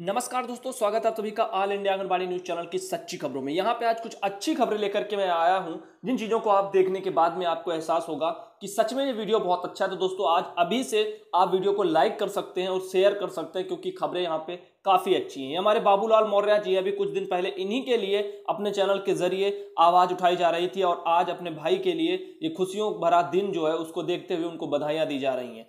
नमस्कार दोस्तों स्वागत है आप सभी का all India Anganwadi news channel की सच्ची खबरों में यहाँ पे आज कुछ अच्छी खबरें लेकर के मैं आया हूँ जिन चीज़ों को आप देखने के बाद में आपको एहसास होगा कि सच में ये वीडियो बहुत अच्छा है तो दोस्तों आज अभी से आप वीडियो को लाइक कर सकते हैं और शेयर कर सकते हैं क्योंकि खबरें यहाँ पे काफ़ी अच्छी हैं हमारे बाबूलाल मौर्य जी अभी कुछ दिन पहले इन्हीं के लिए अपने चैनल के ज़रिए आवाज़ उठाई जा रही थी और आज अपने भाई के लिए ये खुशियों भरा दिन जो है उसको देखते हुए उनको बधाइयाँ दी जा रही हैं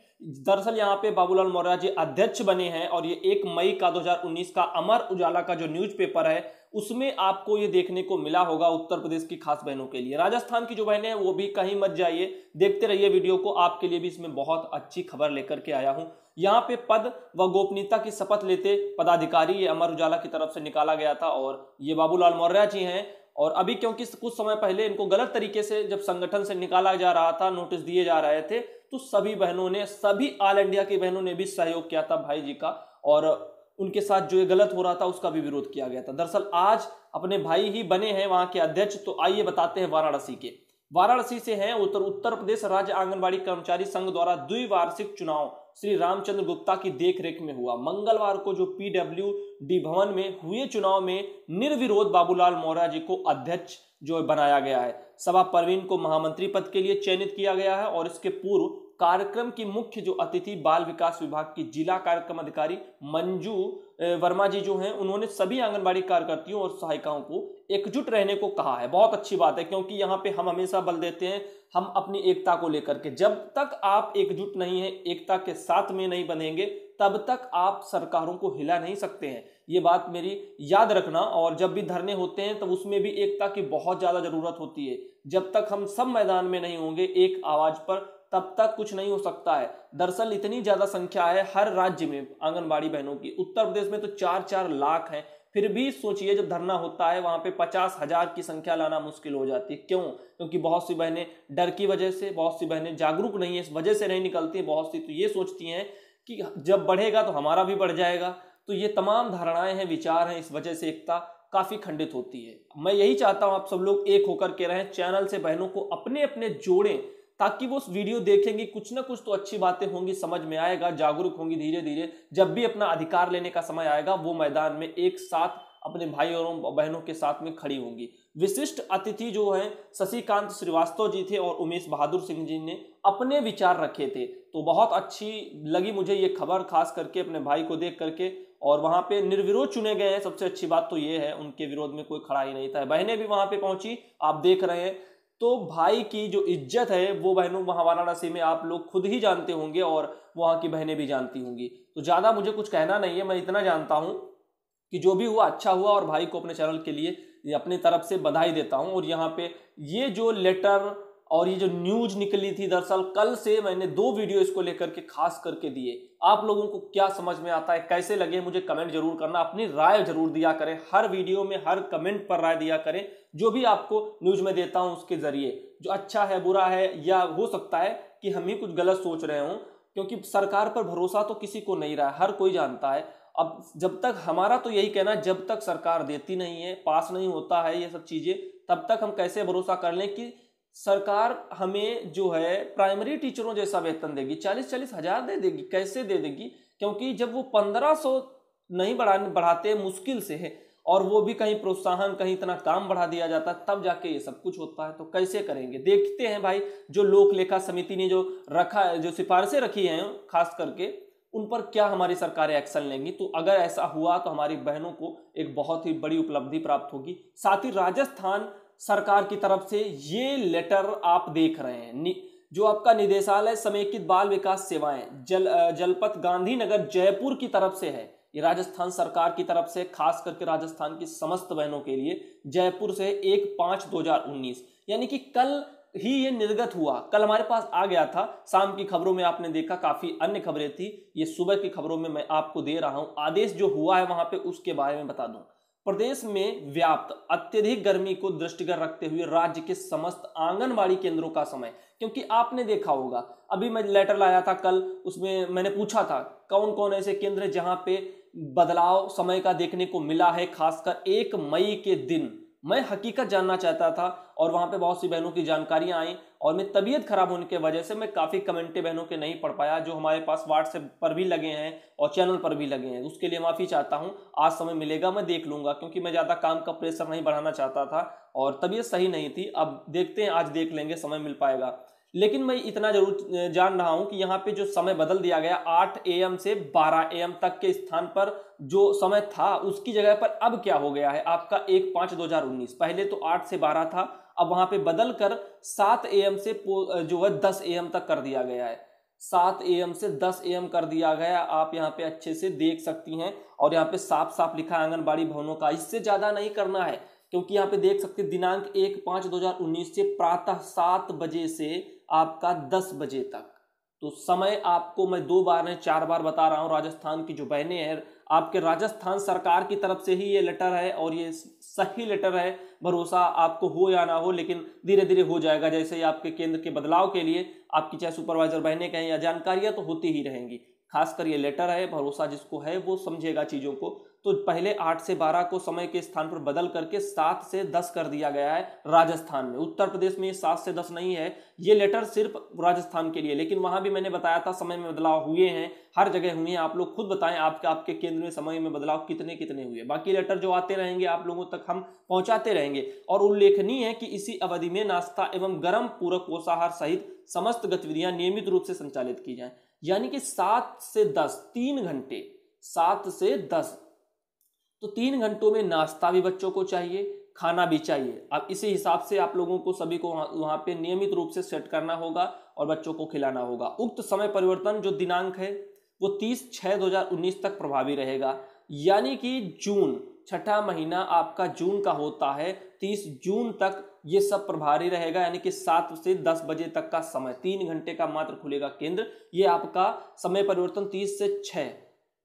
दरअसल यहाँ पे बाबूलाल मौर्य जी अध्यक्ष बने हैं और ये एक मई का 2019 का अमर उजाला का जो न्यूज़पेपर है उसमें आपको ये देखने को मिला होगा उत्तर प्रदेश की खास बहनों के लिए राजस्थान की जो बहनें हैं वो भी कहीं मत जाइए देखते रहिए वीडियो को आपके लिए भी इसमें बहुत अच्छी खबर लेकर के आया हूं यहाँ पे पद व गोपनीयता की शपथ लेते पदाधिकारी ये अमर उजाला की तरफ से निकाला गया था और ये बाबूलाल मौर्य जी हैं और अभी क्योंकि कुछ समय पहले इनको गलत तरीके से जब संगठन से निकाला जा रहा था नोटिस दिए जा रहे थे तो सभी बहनों ने सभी ऑल इंडिया की बहनों ने भी सहयोग किया था भाई जी का और उनके साथ जो ये गलत हो रहा था उसका भी विरोध किया गया था दरअसल आज अपने भाई ही बने हैं वहां के अध्यक्ष तो आइए बताते हैं वाराणसी के वाराणसी से हैं उत्तर उत्तर प्रदेश राज्य आंगनबाड़ी कर्मचारी संघ द्वारा द्विवार्षिक चुनाव श्री रामचंद्र गुप्ता की देखरेख में हुआ मंगलवार को जो पीडब्ल्यू डी भवन में हुए चुनाव में निर्विरोध बाबूलाल मौर्य जी को अध्यक्ष जो बनाया गया है सभा परवीन को महामंत्री पद के लिए चयनित किया गया है और इसके पूर्व कार्यक्रम की मुख्य जो अतिथि बाल विकास विभाग की जिला कार्यक्रम अधिकारी मंजू वर्मा जी जो हैं उन्होंने सभी आंगनबाड़ी कार्यकर्तियों और सहायिकाओं को एकजुट रहने को कहा है बहुत अच्छी बात है क्योंकि यहाँ पे हम हमेशा बल देते हैं हम अपनी एकता को लेकर के जब तक आप एकजुट नहीं है एकता के साथ में नहीं बनेंगे तब तक आप सरकारों को हिला नहीं सकते हैं ये बात मेरी याद रखना और जब भी धरने होते हैं तब उसमें भी एकता की बहुत ज़्यादा ज़रूरत होती है जब तक हम सब मैदान में नहीं होंगे एक आवाज़ पर तब तक कुछ नहीं हो सकता है दरअसल इतनी ज़्यादा संख्या है हर राज्य में आंगनबाड़ी बहनों की उत्तर प्रदेश में तो चार चार लाख है फिर भी सोचिए जब धरना होता है वहां पे पचास हजार की संख्या लाना मुश्किल हो जाती है क्यों क्योंकि बहुत सी बहनें डर की वजह से बहुत सी बहनें जागरूक नहीं है इस वजह से नहीं निकलती बहुत सी तो ये सोचती हैं कि जब बढ़ेगा तो हमारा भी बढ़ जाएगा तो ये तमाम धारणाएं हैं विचार हैं इस वजह से एकता काफ़ी खंडित होती है मैं यही चाहता हूँ आप सब लोग एक होकर के रहें चैनल से बहनों को अपने अपने जोड़ें ताकि वो वीडियो देखेंगे कुछ ना कुछ तो अच्छी बातें होंगी समझ में आएगा जागरूक होंगी धीरे धीरे जब भी अपना अधिकार लेने का समय आएगा वो मैदान में एक साथ अपने भाई और बहनों के साथ में खड़ी होंगी विशिष्ट अतिथि जो है शशिकांत श्रीवास्तव जी थे और उमेश बहादुर सिंह जी ने अपने विचार रखे थे तो बहुत अच्छी लगी मुझे ये खबर खास करके अपने भाई को देख करके और वहाँ पे निर्विरोध चुने गए हैं सबसे अच्छी बात तो ये है उनके विरोध में कोई खड़ा ही नहीं था बहनें भी वहाँ पे पहुंची आप देख रहे हैं तो भाई की जो इज्जत है वो बहनों वहाँ वाराणसी में आप लोग खुद ही जानते होंगे और वहाँ की बहनें भी जानती होंगी तो ज़्यादा मुझे कुछ कहना नहीं है मैं इतना जानता हूँ कि जो भी हुआ अच्छा हुआ और भाई को अपने चैनल के लिए अपनी तरफ से बधाई देता हूँ और यहाँ पे ये जो लेटर और ये जो न्यूज निकली थी दरअसल कल से मैंने दो वीडियो इसको लेकर के खास करके दिए आप लोगों को क्या समझ में आता है कैसे लगे मुझे कमेंट जरूर करना अपनी राय जरूर दिया करें हर वीडियो में हर कमेंट पर राय दिया करें जो भी आपको न्यूज में देता हूं उसके जरिए जो अच्छा है बुरा है या हो सकता है कि हम ही कुछ गलत सोच रहे हों क्योंकि सरकार पर भरोसा तो किसी को नहीं रहा हर कोई जानता है अब जब तक हमारा तो यही कहना जब तक सरकार देती नहीं है पास नहीं होता है ये सब चीज़ें तब तक हम कैसे भरोसा कर लें कि सरकार हमें जो है प्राइमरी टीचरों जैसा वेतन देगी चालीस चालीस हजार दे देगी कैसे दे देगी क्योंकि जब वो पंद्रह सौ नहीं बढ़ाने बढ़ाते मुश्किल से है और वो भी कहीं प्रोत्साहन कहीं इतना काम बढ़ा दिया जाता तब जाके ये सब कुछ होता है तो कैसे करेंगे देखते हैं भाई जो लोक लेखा समिति ने जो रखा है जो सिफारिशें रखी हैं खास करके उन पर क्या हमारी सरकारें एक्शन लेंगी तो अगर ऐसा हुआ तो हमारी बहनों को एक बहुत ही बड़ी उपलब्धि प्राप्त होगी साथ ही राजस्थान सरकार की तरफ से ये लेटर आप देख रहे हैं जो आपका निदेशालय समेकित बाल विकास सेवाएं जल जलपथ गांधीनगर जयपुर की तरफ से है ये राजस्थान सरकार की तरफ से खास करके राजस्थान की समस्त बहनों के लिए जयपुर से एक पाँच दो हजार उन्नीस यानी कि कल ही ये निर्गत हुआ कल हमारे पास आ गया था शाम की खबरों में आपने देखा काफी अन्य खबरें थी ये सुबह की खबरों में मैं आपको दे रहा हूं आदेश जो हुआ है वहां पे उसके बारे में बता दूं प्रदेश में व्याप्त अत्यधिक गर्मी को दृष्टिगत रखते हुए राज्य के समस्त आंगनबाड़ी केंद्रों का समय क्योंकि आपने देखा होगा अभी मैं लेटर लाया था कल उसमें मैंने पूछा था कौन कौन ऐसे केंद्र जहां पे बदलाव समय का देखने को मिला है खासकर एक मई के दिन मैं हकीकत जानना चाहता था और वहाँ पे बहुत सी बहनों की जानकारियाँ आई और मेरी तबीयत खराब होने की वजह से मैं काफ़ी कमेंटे बहनों के नहीं पढ़ पाया जो हमारे पास व्हाट्सएप पर भी लगे हैं और चैनल पर भी लगे हैं उसके लिए माफ़ी चाहता हूँ आज समय मिलेगा मैं देख लूँगा क्योंकि मैं ज़्यादा काम का प्रेशर नहीं बढ़ाना चाहता था और तबीयत सही नहीं थी अब देखते हैं आज देख लेंगे समय मिल पाएगा लेकिन मैं इतना जरूर जान रहा हूं कि यहाँ पे जो समय बदल दिया गया 8 एम से 12 एम तक के स्थान पर जो समय था उसकी जगह पर अब क्या हो गया है आपका एक पाँच दो हजार उन्नीस पहले तो 8 से 12 था अब वहां पे बदल कर सात एम से जो है दस एम तक कर दिया गया है सात एम से दस एम कर दिया गया आप यहाँ पे अच्छे से देख सकती हैं और यहाँ पे साफ साफ लिखा है आंगनबाड़ी भवनों का इससे ज्यादा नहीं करना है क्योंकि यहाँ पे देख सकते दिनांक एक पांच दो हजार उन्नीस से प्रातः सात बजे से आपका दस बजे तक तो समय आपको मैं दो बार नहीं चार बार बता रहा हूँ राजस्थान की जो बहनें हैं आपके राजस्थान सरकार की तरफ से ही ये लेटर है और ये सही लेटर है भरोसा आपको हो या ना हो लेकिन धीरे धीरे हो जाएगा जैसे ही आपके केंद्र के बदलाव के लिए आपकी चाहे सुपरवाइजर बहनें कहें या जानकारियाँ तो होती ही रहेंगी खासकर ये लेटर है भरोसा जिसको है वो समझेगा चीज़ों को तो पहले आठ से बारह को समय के स्थान पर बदल करके सात से दस कर दिया गया है राजस्थान में उत्तर प्रदेश में ये सात से दस नहीं है ये लेटर सिर्फ राजस्थान के लिए लेकिन वहां भी मैंने बताया था समय में बदलाव हुए हैं हर जगह हुए हैं आप लोग खुद बताएं आपके आपके केंद्र में समय में बदलाव कितने कितने हुए बाकी लेटर जो आते रहेंगे आप लोगों तक हम पहुंचाते रहेंगे और उल्लेखनीय है कि इसी अवधि में नाश्ता एवं गर्म पूरक पोषाहार सहित समस्त गतिविधियां नियमित रूप से संचालित की जाए यानी कि सात से दस तीन घंटे सात से दस तो तीन घंटों में नाश्ता भी बच्चों को चाहिए खाना भी चाहिए अब इसी हिसाब से आप लोगों को सभी को वहाँ पे नियमित रूप से सेट करना होगा और बच्चों को खिलाना होगा उक्त समय परिवर्तन जो दिनांक है वो तीस छः दो हजार उन्नीस तक प्रभावी रहेगा यानी कि जून छठा महीना आपका जून का होता है तीस जून तक ये सब प्रभारी रहेगा यानी कि सात से दस बजे तक का समय तीन घंटे का मात्र खुलेगा केंद्र ये आपका समय परिवर्तन तीस से छः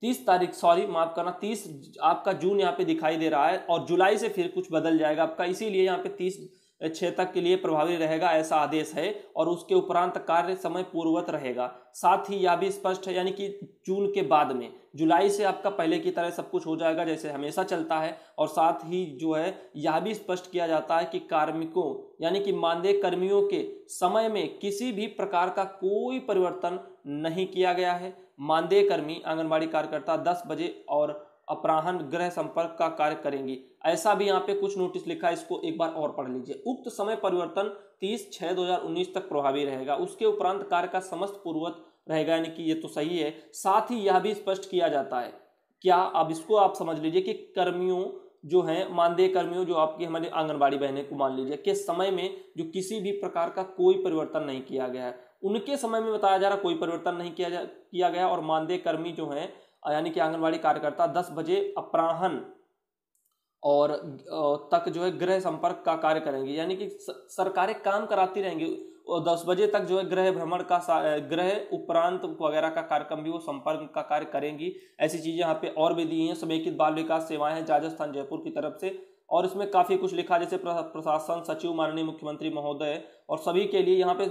तीस तारीख सॉरी माफ करना तीस आपका जून यहाँ पे दिखाई दे रहा है और जुलाई से फिर कुछ बदल जाएगा आपका इसीलिए यहाँ पे तीस छः तक के लिए प्रभावी रहेगा ऐसा आदेश है और उसके उपरांत कार्य समय पूर्ववत रहेगा साथ ही यह भी स्पष्ट है यानी कि जून के बाद में जुलाई से आपका पहले की तरह सब कुछ हो जाएगा जैसे हमेशा चलता है और साथ ही जो है यह भी स्पष्ट किया जाता है कि कार्मिकों यानी कि मानदेय कर्मियों के समय में किसी भी प्रकार का कोई परिवर्तन नहीं किया गया है मानदेय कर्मी आंगनबाड़ी कार्यकर्ता दस बजे और अपराहन गृह संपर्क का कार्य करेंगी ऐसा भी यहाँ पे कुछ नोटिस लिखा है इसको एक बार और पढ़ लीजिए उक्त समय परिवर्तन 30 छः 2019 तक प्रभावी रहेगा उसके उपरांत कार्य का समस्त पूर्वत रहेगा यानी कि ये तो सही है साथ ही यह भी स्पष्ट किया जाता है क्या अब इसको आप समझ लीजिए कि कर्मियों जो हैं मानदेय कर्मियों जो आपकी हमारी आंगनबाड़ी बहनें को मान लीजिए कि समय में जो किसी भी प्रकार का कोई परिवर्तन नहीं किया गया है उनके समय में बताया जा रहा कोई परिवर्तन नहीं किया जा किया गया और मानदेय कर्मी जो हैं यानी कि आंगनबाड़ी कार्यकर्ता दस बजे अपराहन और तक जो है गृह संपर्क का कार्य करेंगे यानी कि सरकारें काम कराती रहेंगी और दस बजे तक जो है ग्रह भ्रमण का ग्रह उपरांत वगैरह का कार्यक्रम भी वो संपर्क का कार्य करेंगी ऐसी चीज़ें यहाँ पे और भी दी हैं समेकित बाल विकास सेवाएं हैं राजस्थान जयपुर की तरफ से और इसमें काफ़ी कुछ लिखा जैसे प्रशासन सचिव माननीय मुख्यमंत्री महोदय और सभी के लिए यहाँ पे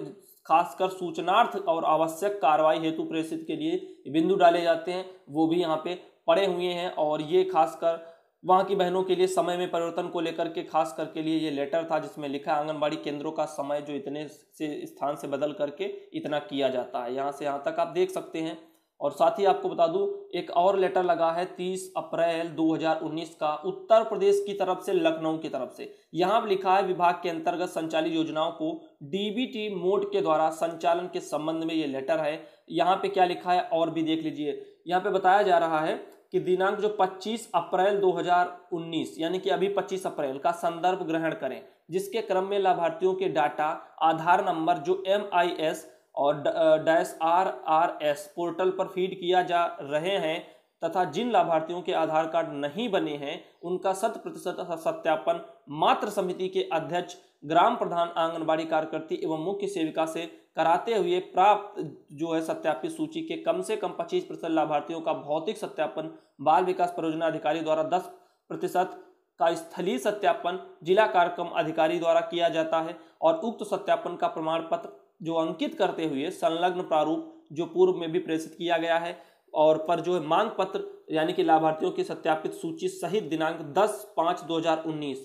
खासकर सूचनार्थ और आवश्यक कार्रवाई हेतु प्रेषित के लिए बिंदु डाले जाते हैं वो भी यहाँ पे पड़े हुए हैं और ये खासकर वहाँ की बहनों के लिए समय में परिवर्तन को लेकर के खास करके लिए ये लेटर था जिसमें लिखा आंगनबाड़ी केंद्रों का समय जो इतने से स्थान से बदल करके इतना किया जाता है यहाँ से यहाँ तक आप देख सकते हैं और साथ ही आपको बता दूं एक और लेटर लगा है 30 अप्रैल 2019 का उत्तर प्रदेश की तरफ से लखनऊ की तरफ से यहां लिखा है विभाग के अंतर्गत संचालित योजनाओं को डीबीटी मोड के द्वारा संचालन के संबंध में ये लेटर है यहाँ पे क्या लिखा है और भी देख लीजिए यहाँ पे बताया जा रहा है कि दिनांक जो 25 अप्रैल 2019 यानी कि अभी 25 अप्रैल का संदर्भ ग्रहण करें जिसके क्रम में लाभार्थियों के डाटा आधार नंबर जो एम आई एस और dash R R S portal पर फीड किया जा रहे हैं तथा जिन लाभार्थियों के आधार कार्ड नहीं बने हैं उनका शत प्रतिशत सत्यापन मात्र समिति के अध्यक्ष ग्राम प्रधान आंगनबाड़ी कार्यकर्ती एवं मुख्य सेविका से कराते हुए प्राप्त जो है सत्यापित सूची के कम से कम पच्चीस प्रतिशत लाभार्थियों का भौतिक सत्यापन बाल विकास परियोजना अधिकारी द्वारा दस प्रतिशत का स्थलीय सत्यापन जिला कार्यक्रम अधिकारी द्वारा किया जाता है और उक्त सत्यापन का प्रमाण पत्र जो अंकित करते हुए संलग्न प्रारूप जो पूर्व में भी प्रेषित किया गया है और पर जो है मांग पत्र यानी कि लाभार्थियों की सत्यापित सूची सहित दिनांक 10 पाँच 2019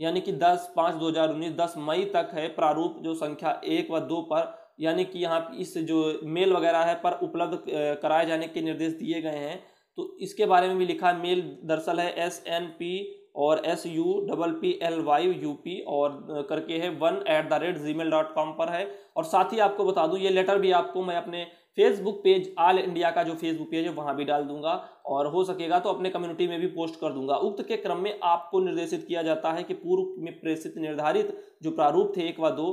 यानी कि 10 पाँच 2019 10 मई तक है प्रारूप जो संख्या एक व दो पर यानी कि यहाँ इस जो मेल वगैरह है पर उपलब्ध कराए जाने के निर्देश दिए गए हैं तो इसके बारे में भी लिखा मेल दरअसल है एस एन पी और S U double P L Y U P और करके है one at the rate gmail dot com पर है और साथ ही आपको बता दूं ये लेटर भी आपको मैं अपने फेसबुक पेज आल इंडिया का जो फेसबुक पेज है वहाँ भी डाल दूंगा और हो सकेगा तो अपने कम्युनिटी में भी पोस्ट कर दूंगा उक्त के क्रम में आपको निर्देशित किया जाता है कि पूर्व में प्रेषित निर्धारित जो प्रारूप थे एक व दो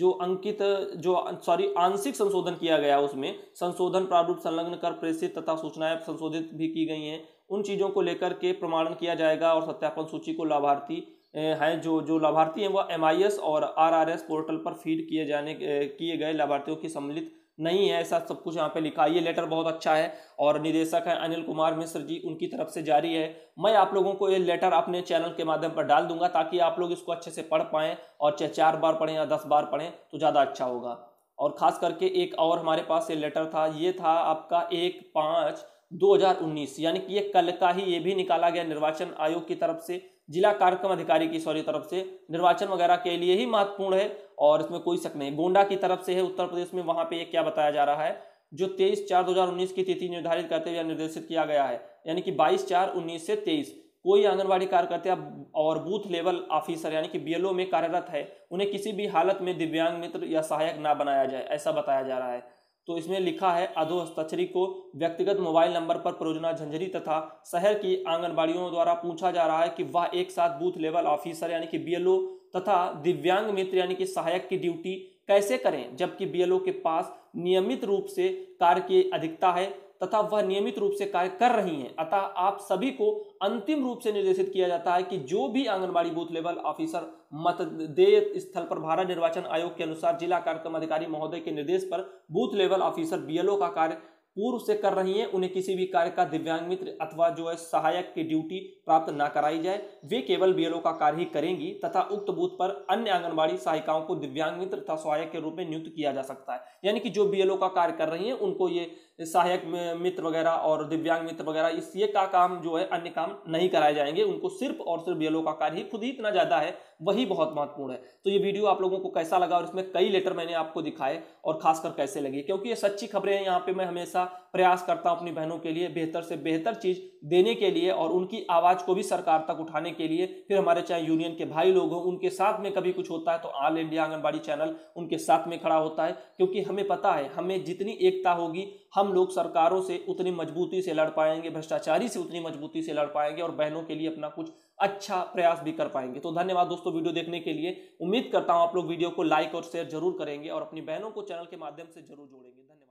जो अंकित जो सॉरी आंशिक संशोधन किया गया उसमें संशोधन प्रारूप संलग्न कर प्रेषित तथा सूचनाएं संशोधित भी की गई हैं उन चीज़ों को लेकर के प्रमाणन किया जाएगा और सत्यापन सूची को लाभार्थी हैं जो जो लाभार्थी हैं वह एम और आर पोर्टल पर फीड किए जाने किए गए लाभार्थियों की सम्मिलित नहीं है ऐसा सब कुछ यहाँ पे लिखा ये लेटर बहुत अच्छा है और निदेशक है अनिल कुमार मिश्र जी उनकी तरफ से जारी है मैं आप लोगों को ये लेटर अपने चैनल के माध्यम पर डाल दूंगा ताकि आप लोग इसको अच्छे से पढ़ पाएँ और चाहे चार बार पढ़ें या दस बार पढ़ें तो ज़्यादा अच्छा होगा और ख़ास करके एक और हमारे पास ये लेटर था ये था आपका एक पाँच दो यानी कि ये कल का ही ये भी निकाला गया निर्वाचन आयोग की तरफ से जिला कार्यक्रम अधिकारी की सॉरी तरफ से निर्वाचन वगैरह के लिए ही महत्वपूर्ण है और इसमें कोई शक नहीं गोंडा की तरफ से है उत्तर प्रदेश में वहां पे ये क्या बताया जा रहा है जो 23 चार 2019 की तिथि निर्धारित करते हुए निर्देशित किया गया है यानी कि 22 चार 19 से 23 कोई आंगनबाड़ी कार्यकर्ता और बूथ लेवल ऑफिसर यानी कि बी में कार्यरत है उन्हें किसी भी हालत में दिव्यांग मित्र या सहायक ना बनाया जाए ऐसा बताया जा रहा है तो इसमें लिखा है अधोहस्ताक्षरी को व्यक्तिगत मोबाइल नंबर पर परियोजना झंझरी तथा शहर की आंगनबाड़ियों द्वारा पूछा जा रहा है कि वह एक साथ बूथ लेवल ऑफिसर यानी कि बीएलओ तथा दिव्यांग मित्र यानी कि सहायक की ड्यूटी कैसे करें जबकि बीएलओ के पास नियमित रूप से कार्य की अधिकता है तथा वह नियमित रूप से कार्य कर रही हैं अतः आप सभी को अंतिम रूप से निर्देशित किया जाता है कि जो भी आंगनबाड़ी बूथ लेवल ऑफिसर मतदेय स्थल पर भारत निर्वाचन आयोग के अनुसार जिला कार्यक्रम अधिकारी महोदय के निर्देश पर बूथ लेवल ऑफिसर बीएलओ का कार्य पूर्व से कर रही हैं उन्हें किसी भी कार्य का दिव्यांग मित्र अथवा जो है सहायक की ड्यूटी प्राप्त ना कराई जाए वे केवल बीएलओ का कार्य ही करेंगी तथा उक्त बूथ पर अन्य आंगनबाड़ी सहायिकाओं को दिव्यांग मित्र तथा सहायक के रूप में नियुक्त किया जा सकता है यानी कि जो बीएलओ का कार्य कर रही हैं उनको ये सहायक मित्र वगैरह और दिव्यांग मित्र वगैरह इस ये का काम जो है अन्य काम नहीं कराए जाएंगे उनको सिर्फ और सिर्फ बी का कार्य ही खुद ही इतना ज़्यादा है वही बहुत महत्वपूर्ण है तो ये वीडियो आप लोगों को कैसा लगा और इसमें कई लेटर मैंने आपको दिखाए और खासकर कैसे लगे क्योंकि ये सच्ची खबरें हैं यहाँ पे मैं हमेशा प्रयास करता हूँ अपनी बहनों के लिए बेहतर से बेहतर चीज़ देने के लिए और उनकी आवाज़ को भी सरकार तक उठाने के लिए फिर हमारे चाहे यूनियन के भाई लोग हों उनके साथ में कभी कुछ होता है तो ऑल इंडिया आंगनबाड़ी चैनल उनके साथ में खड़ा होता है क्योंकि हमें पता है हमें जितनी एकता होगी हम लोग सरकारों से उतनी मजबूती से लड़ पाएंगे भ्रष्टाचारी से उतनी मजबूती से लड़ पाएंगे और बहनों के लिए अपना कुछ अच्छा प्रयास भी कर पाएंगे तो धन्यवाद दोस्तों वीडियो देखने के लिए उम्मीद करता हूँ आप लोग वीडियो को लाइक और शेयर जरूर करेंगे और अपनी बहनों को चैनल के माध्यम से जरूर जोड़ेंगे धन्यवाद